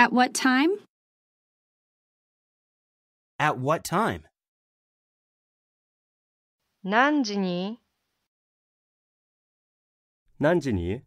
At what time? At what time? 何時に何時に